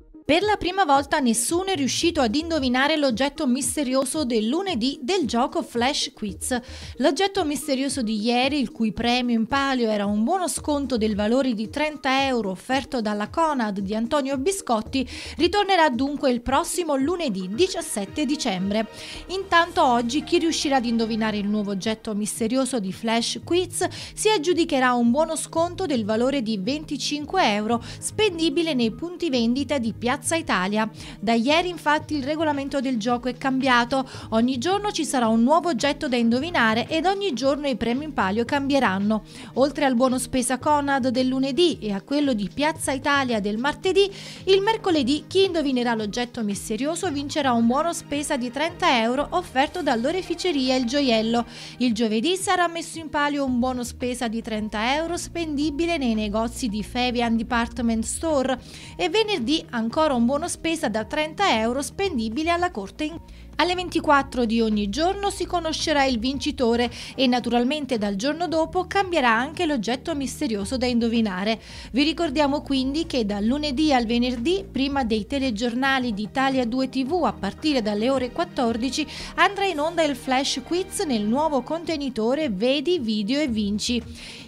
thank you Per la prima volta nessuno è riuscito ad indovinare l'oggetto misterioso del lunedì del gioco Flash Quiz. L'oggetto misterioso di ieri, il cui premio in palio era un buono sconto del valore di 30 euro offerto dalla Conad di Antonio Biscotti, ritornerà dunque il prossimo lunedì 17 dicembre. Intanto oggi chi riuscirà ad indovinare il nuovo oggetto misterioso di Flash Quiz si aggiudicherà un buono sconto del valore di 25 euro spendibile nei punti vendita di Piazza Piazza Italia. Da ieri infatti il regolamento del gioco è cambiato, ogni giorno ci sarà un nuovo oggetto da indovinare ed ogni giorno i premi in palio cambieranno. Oltre al buono spesa Conad del lunedì e a quello di Piazza Italia del martedì, il mercoledì chi indovinerà l'oggetto misterioso vincerà un buono spesa di 30 euro offerto dall'oreficeria Il Gioiello. Il giovedì sarà messo in palio un buono spesa di 30 euro spendibile nei negozi di Fevian Department Store e venerdì ancora ancora un buono spesa da 30 euro spendibile alla corte in alle 24 di ogni giorno si conoscerà il vincitore e naturalmente dal giorno dopo cambierà anche l'oggetto misterioso da indovinare. Vi ricordiamo quindi che dal lunedì al venerdì, prima dei telegiornali di Italia 2 TV a partire dalle ore 14, andrà in onda il flash quiz nel nuovo contenitore Vedi, Video e Vinci.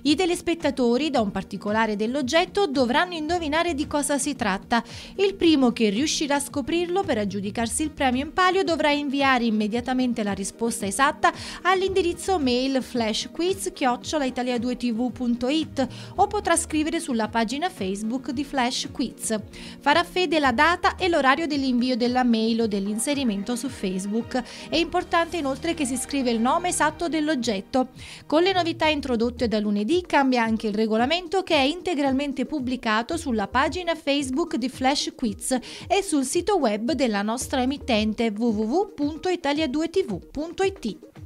I telespettatori, da un particolare dell'oggetto, dovranno indovinare di cosa si tratta. Il primo che riuscirà a scoprirlo per aggiudicarsi il premio in palio dovrà inviare immediatamente la risposta esatta all'indirizzo mail flashquiz-italia2tv.it o potrà scrivere sulla pagina Facebook di Flash Quiz. Farà fede la data e l'orario dell'invio della mail o dell'inserimento su Facebook. È importante inoltre che si scriva il nome esatto dell'oggetto. Con le novità introdotte da lunedì cambia anche il regolamento che è integralmente pubblicato sulla pagina Facebook di Flash Quiz e sul sito web della nostra emittente www www.italia2tv.it